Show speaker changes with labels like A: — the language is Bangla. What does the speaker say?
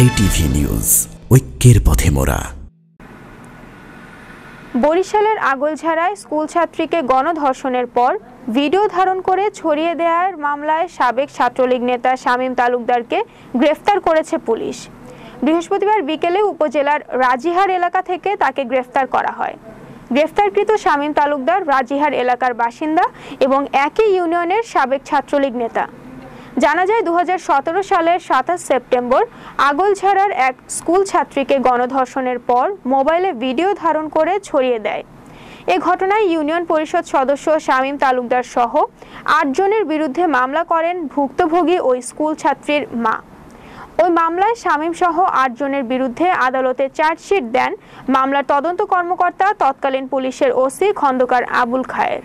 A: জেটিভি নিউজ ঐক্যের পথে
B: বরিশালের আগলঝাড়ায় স্কুল ছাত্রীকে গণধর্ষণের পর ভিডিও ধারণ করে ছড়িয়ে দেওয়ার মামলায় সাবেক ছাত্রলীগ নেতা শামীম তালুকদারকে গ্রেফতার করেছে পুলিশ বৃহস্পতিবার বিকেলে উপজেলার রাজিহার এলাকা থেকে তাকে গ্রেফতার করা হয় গ্রেফতারকৃত শামীম তালুকদার রাজিহার এলাকার বাসিন্দা এবং একই ইউনিয়নের সাবেক ছাত্রলীগ নেতা জানা যায় দু সালের সাতাশ সেপ্টেম্বর আগলঝাড়ার এক স্কুল ছাত্রীকে গণধর্ষণের পর মোবাইলে ভিডিও ধারণ করে ছড়িয়ে দেয় এ ঘটনায় ইউনিয়ন পরিষদ সদস্য শামীম তালুকদার সহ আটজনের বিরুদ্ধে মামলা করেন ভুক্তভোগী ওই স্কুল ছাত্রীর মা ওই মামলায় শামীম সহ আটজনের বিরুদ্ধে আদালতে চার্জশিট দেন মামলার তদন্ত কর্মকর্তা তৎকালীন পুলিশের ওসি খন্দকার আবুল খায়ের